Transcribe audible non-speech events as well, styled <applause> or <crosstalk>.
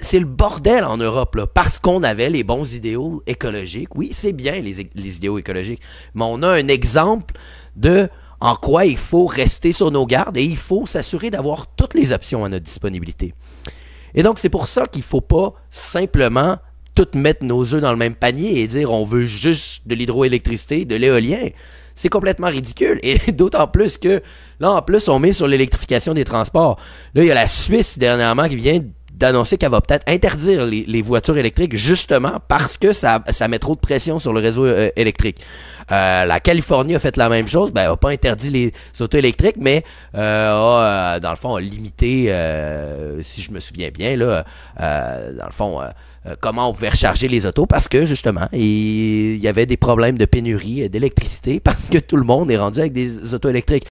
C'est le bordel en Europe, parce qu'on avait les bons idéaux écologiques. Oui, c'est bien les, idéaux écologiques, mais on a un exemple de en quoi il faut rester sur nos gardes et il faut s'assurer d'avoir toutes les options à notre disponibilité. Et donc, c'est pour ça qu'il ne faut pas simplement tout mettre nos œufs dans le même panier et dire on veut juste de l'hydroélectricité, de l'éolien. C'est complètement ridicule. Et <laughs> d'autant plus que, là, en plus, on met sur l'électrification des transports. Là, il y a la Suisse dernièrement qui vient d'annoncer qu'elle va peut-être interdire les, voitures électriques justement parce que ça, ça met trop de pression sur le réseau euh, électrique. Euh, la Californie a fait la même chose, ben, elle n'a pas interdit les autos électriques, mais euh, a, euh, dans le fond, limité, si je me souviens bien, là, dans le fond, comment on pouvait recharger les autos parce que justement, il y avait des problèmes de pénurie d'électricité <laughs> parce que tout le monde est rendu avec des autos électriques.